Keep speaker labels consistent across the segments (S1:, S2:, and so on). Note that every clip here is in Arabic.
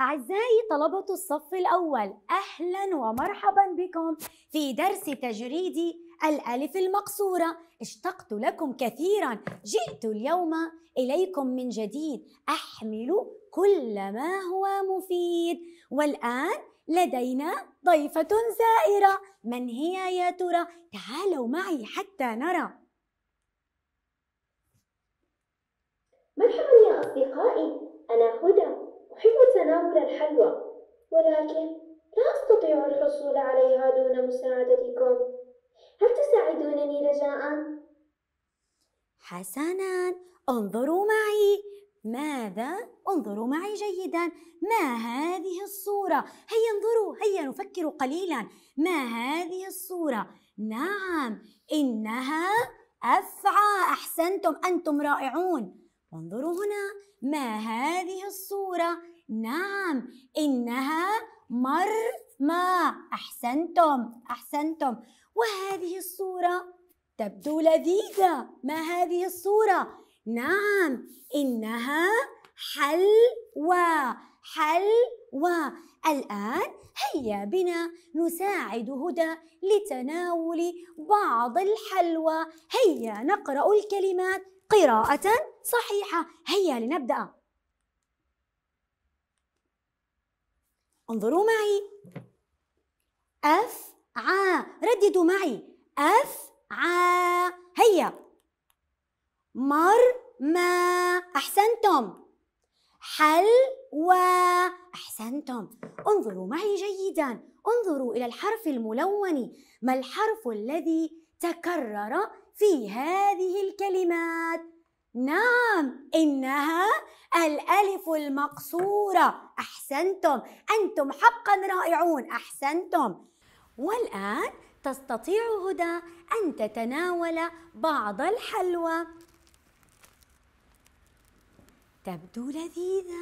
S1: أعزائي طلبة الصف الأول أهلا ومرحبا بكم في درس تجريدي الألف المقصورة اشتقت لكم كثيرا جئت اليوم إليكم من جديد أحمل كل ما هو مفيد والآن لدينا ضيفة زائرة من هي يا ترى؟ تعالوا معي حتى نرى مرحبا يا أصدقائي أنا هدى أحب تناول الحلوى ولكن لا أستطيع الحصول عليها دون مساعدتكم هل تساعدونني رجاء؟ حسنا انظروا معي ماذا؟ انظروا معي جيدا ما هذه الصورة؟ هيا انظروا هيا نفكر قليلا ما هذه الصورة؟ نعم إنها أفعى أحسنتم أنتم رائعون انظروا هنا ما هذه الصورة؟ نعم إنها مرمى أحسنتم أحسنتم وهذه الصورة تبدو لذيذة ما هذه الصورة؟ نعم إنها حلوى حلوى الآن هيا بنا نساعد هدى لتناول بعض الحلوى هيا نقرأ الكلمات قراءة صحيحة هيا لنبدأ انظروا معي أفعى رددوا معي أفعى هيا مر ما أحسنتم حلوى أحسنتم انظروا معي جيدا انظروا إلى الحرف الملون ما الحرف الذي تكرر في هذه الكلمات نعم إنها الألف المقصورة أحسنتم أنتم حقا رائعون أحسنتم والآن تستطيع هدى أن تتناول بعض الحلوى تبدو لذيذة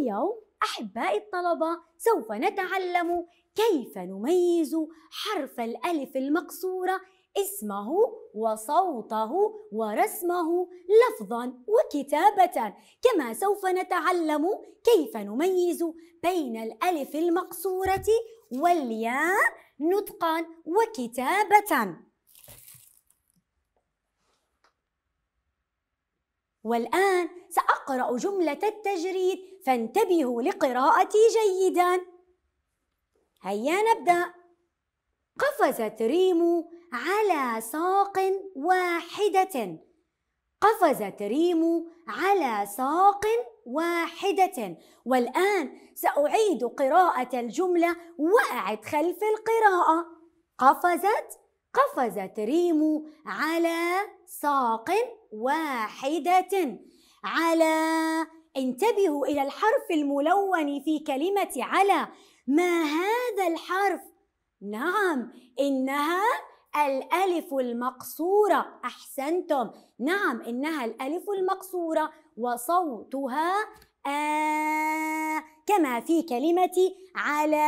S1: اليوم أحبائي الطلبة سوف نتعلم كيف نميز حرف الألف المقصورة اسمه وصوته ورسمه لفظا وكتابة كما سوف نتعلم كيف نميز بين الألف المقصورة والياء نطقا وكتابة والآن سأقرأ جملة التجريد فانتبهوا لقراءتي جيدا هيا نبدأ قفزت ريم على ساق واحدة قفزت ريم على ساق واحدة والآن سأعيد قراءة الجملة وأعد خلف القراءة قفزت قفزت ريم على ساق واحدة على انتبهوا إلى الحرف الملون في كلمة على ما هذا الحرف؟ نعم إنها الألف المقصورة أحسنتم نعم إنها الألف المقصورة وصوتها آه كما في كلمة على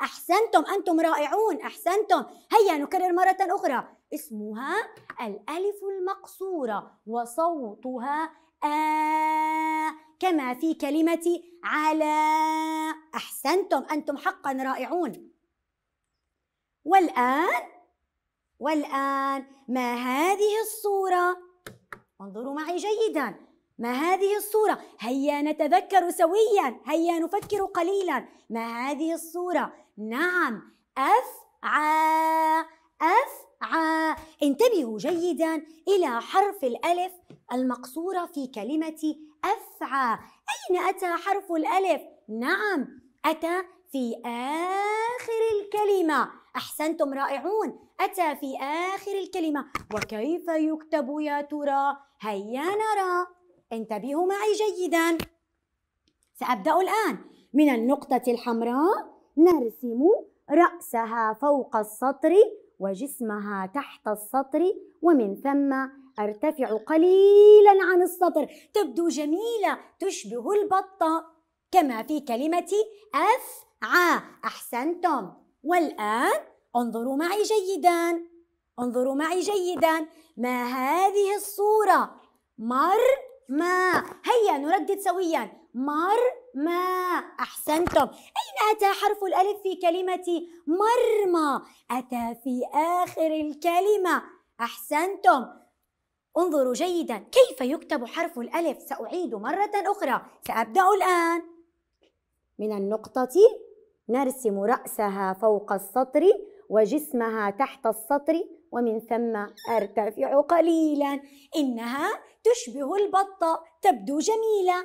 S1: أحسنتم أنتم رائعون أحسنتم هيا نكرر مرة أخرى اسمها الألف المقصورة وصوتها آ كما في كلمة على أحسنتم أنتم حقا رائعون والآن والآن ما هذه الصورة؟ انظروا معي جيدا ما هذه الصورة؟ هيا نتذكر سويا هيا نفكر قليلا ما هذه الصورة؟ نعم أفعى أفعى ع انتبهوا جيدا إلى حرف الألف المقصورة في كلمة أفعى أين أتى حرف الألف؟ نعم أتى في آخر الكلمة أحسنتم رائعون أتى في آخر الكلمة وكيف يكتب يا ترى؟ هيا نرى انتبهوا معي جيدا سأبدأ الآن من النقطة الحمراء نرسم رأسها فوق السطر وجسمها تحت السطر ومن ثم ارتفع قليلا عن السطر تبدو جميله تشبه البطه كما في كلمه افعى احسنتم والان انظروا معي جيدا انظروا معي جيدا ما هذه الصوره مر ما هيا نردد سويا مر ما أحسنتم أين أتى حرف الألف في كلمة مرمى أتى في آخر الكلمة أحسنتم انظروا جيدا كيف يكتب حرف الألف سأعيد مرة أخرى سأبدأ الآن من النقطة نرسم رأسها فوق السطر وجسمها تحت السطر ومن ثم أرتفع قليلا إنها تشبه البطة تبدو جميلة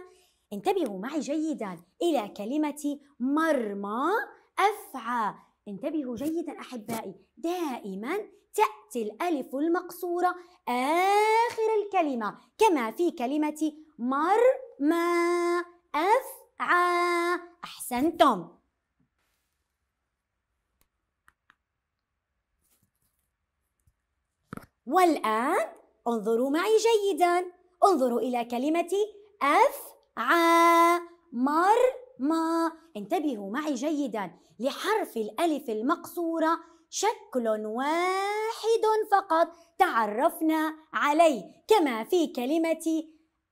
S1: انتبهوا معي جيدا إلى كلمة مرمى أفعى انتبهوا جيدا أحبائي دائما تأتي الألف المقصورة آخر الكلمة كما في كلمة مرمى أفعى أحسنتم والآن انظروا معي جيدا انظروا إلى كلمة أفعى ع مر ما انتبهوا معي جيدا لحرف الألف المقصورة شكل واحد فقط تعرفنا عليه كما في كلمة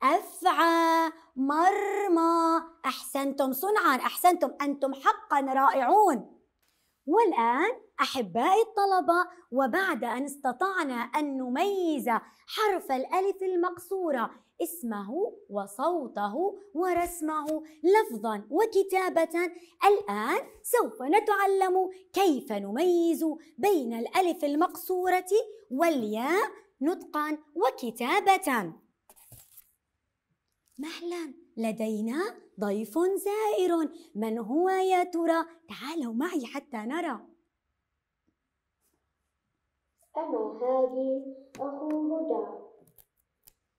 S1: أفعى مرمى أحسنتم صنعا أحسنتم أنتم حقا رائعون والآن أحبائي الطلبة وبعد أن استطعنا أن نميز حرف الألف المقصورة اسمه وصوته ورسمه لفظا وكتابة الآن سوف نتعلم كيف نميز بين الألف المقصورة والياء نطقا وكتابة مهلا لدينا ضيف زائر من هو يا ترى تعالوا معي حتى نرى أنا هادي أخو هدى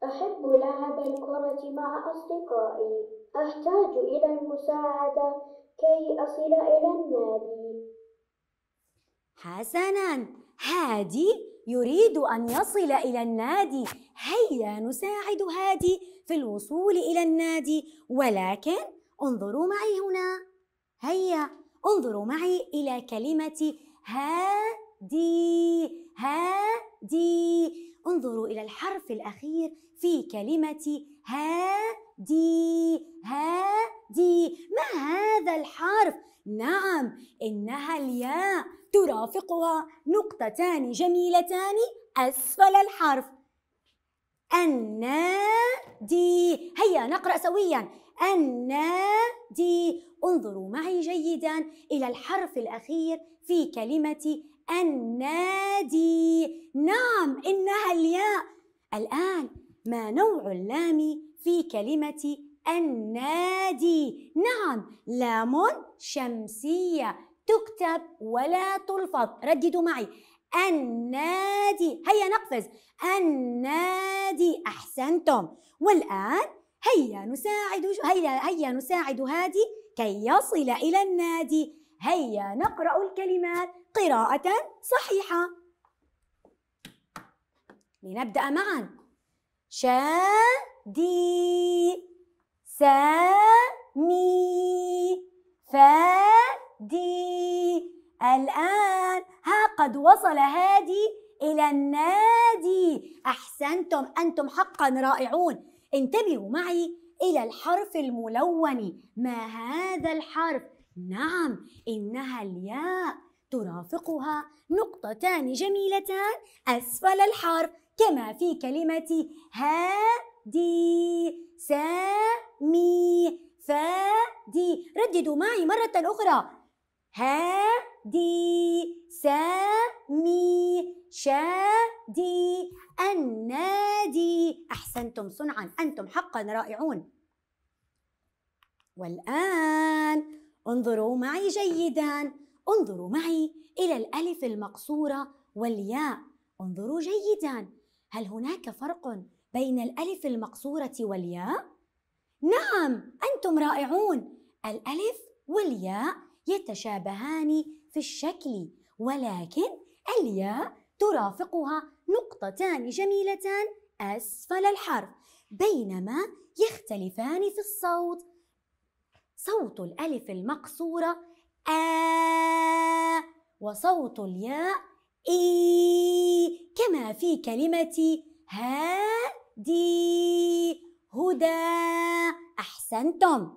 S1: أحب لعب الكرة مع أصدقائي. أحتاج إلى المساعدة كي أصل إلى النادي. حسناً، هادي يريد أن يصل إلى النادي. هيا نساعد هادي في الوصول إلى النادي، ولكن انظروا معي هنا. هيا انظروا معي إلى كلمة هادي هادي انظروا إلى الحرف الأخير في كلمة هادي هادي ما هذا الحرف؟ نعم إنها الياء ترافقها نقطتان جميلتان أسفل الحرف النادي هيا نقرأ سويا النادي انظروا معي جيدا إلى الحرف الأخير في كلمة النادي نعم إنها الياء الآن ما نوع اللام في كلمة النادي نعم لام شمسية تكتب ولا تلفظ رددوا معي النادي هيا نقفز النادي أحسنتم والآن هيا نساعد هيا هيا نساعد هادي كي يصل إلى النادي هيا نقرأ الكلمات قراءة صحيحة لنبدأ معاً شادي سامي فادي الآن ها قد وصل هادي إلى النادي أحسنتم أنتم حقا رائعون انتبهوا معي إلى الحرف الملون ما هذا الحرف؟ نعم إنها الياء ترافقها نقطتان جميلتان أسفل الحرف كما في كلمة هادي سامي فادي رددوا معي مرة أخرى هادي سامي شادي النادي أحسنتم صنعا أنتم حقا رائعون والآن انظروا معي جيدا انظروا معي إلى الألف المقصورة والياء انظروا جيدا هل هناك فرق بين الألف المقصورة والياء؟ نعم، أنتم رائعون. الألف والياء يتشابهان في الشكل، ولكن الياء ترافقها نقطتان جميلتان أسفل الحرف، بينما يختلفان في الصوت. صوت الألف المقصورة آ وصوت الياء إي كما في كلمة هادي هدى أحسنتم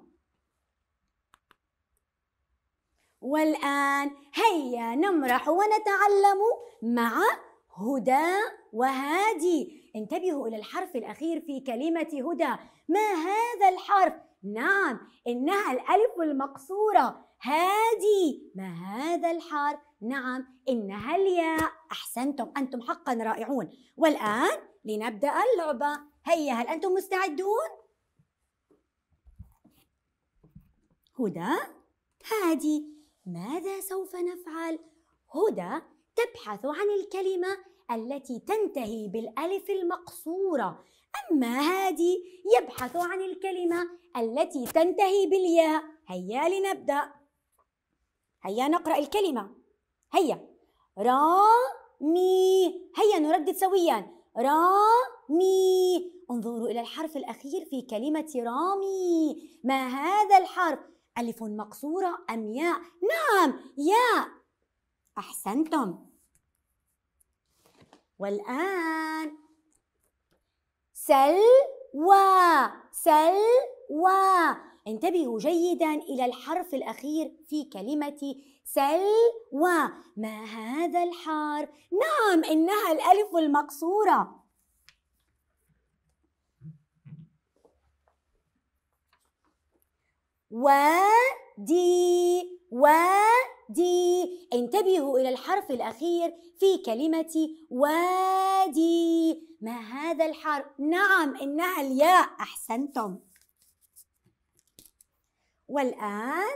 S1: والآن هيا نمرح ونتعلم مع هدى وهادي انتبهوا إلى الحرف الأخير في كلمة هدى ما هذا الحرف؟ نعم إنها الألف المقصورة هادي ما هذا الحرف نعم إنها الياء أحسنتم أنتم حقا رائعون والآن لنبدأ اللعبة هيا هل أنتم مستعدون؟ هدى هادي ماذا سوف نفعل؟ هدى تبحث عن الكلمة التي تنتهي بالألف المقصورة أما هادي يبحث عن الكلمة التي تنتهي بالياء هيا لنبدأ هيا نقرأ الكلمة هيا رامي هيا نردد سويا رامي انظروا إلى الحرف الأخير في كلمة رامي ما هذا الحرف؟ ألف مقصورة أم ياء؟ نعم ياء أحسنتم والآن سلوى سلوى انتبهوا جيدا إلى الحرف الأخير في كلمة سلوى ما هذا الحار؟ نعم إنها الألف المقصورة ودي وادي انتبهوا إلى الحرف الأخير في كلمة وادي ما هذا الحرف؟ نعم إنها الياء أحسنتم والآن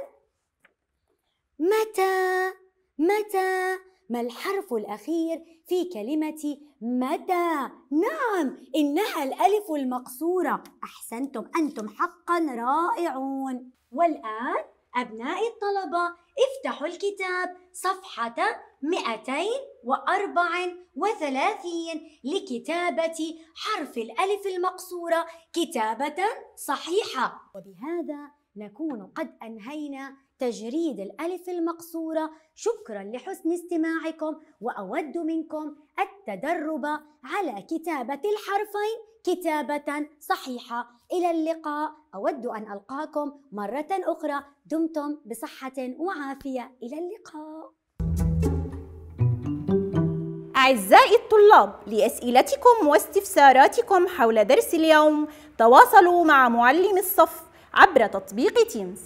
S1: متى متى ما الحرف الأخير في كلمة متى نعم إنها الألف المقصورة أحسنتم أنتم حقا رائعون والآن أبنائي الطلبة افتحوا الكتاب صفحة 234 لكتابة حرف الألف المقصورة كتابة صحيحة وبهذا نكون قد أنهينا تجريد الألف المقصورة شكرا لحسن استماعكم وأود منكم التدرب على كتابة الحرفين كتابة صحيحة إلى اللقاء أود أن ألقاكم مرة أخرى دمتم بصحة وعافية إلى اللقاء أعزائي الطلاب لأسئلتكم واستفساراتكم حول درس اليوم تواصلوا مع معلم الصف عبر تطبيق تيمز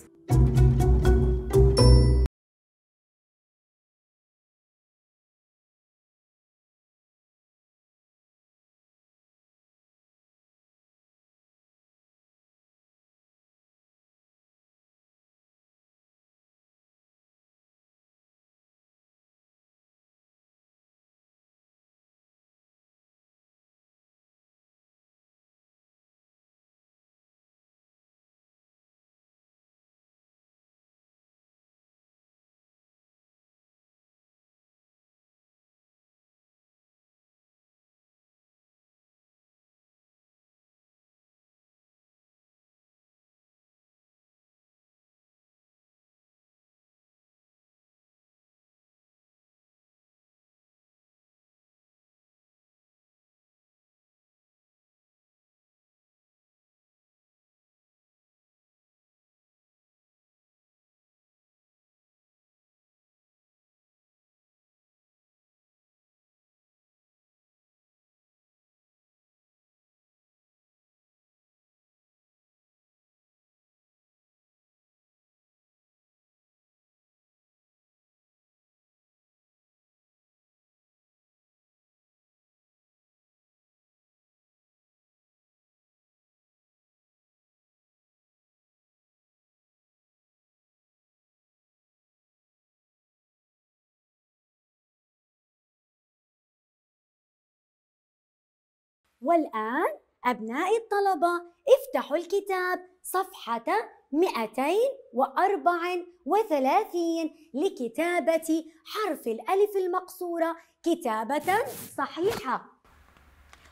S1: والآن أبنائي الطلبة افتحوا الكتاب صفحة 234 لكتابة حرف الألف المقصورة كتابة صحيحة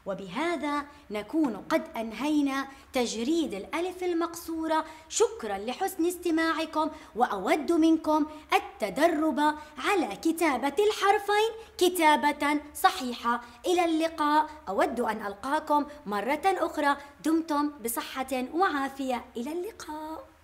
S1: وبهذا نكون قد أنهينا تجريد الألف المقصورة شكرا لحسن استماعكم وأود منكم التدرب على كتابة الحرفين كتابة صحيحة إلى اللقاء أود أن ألقاكم مرة أخرى دمتم بصحة وعافية إلى اللقاء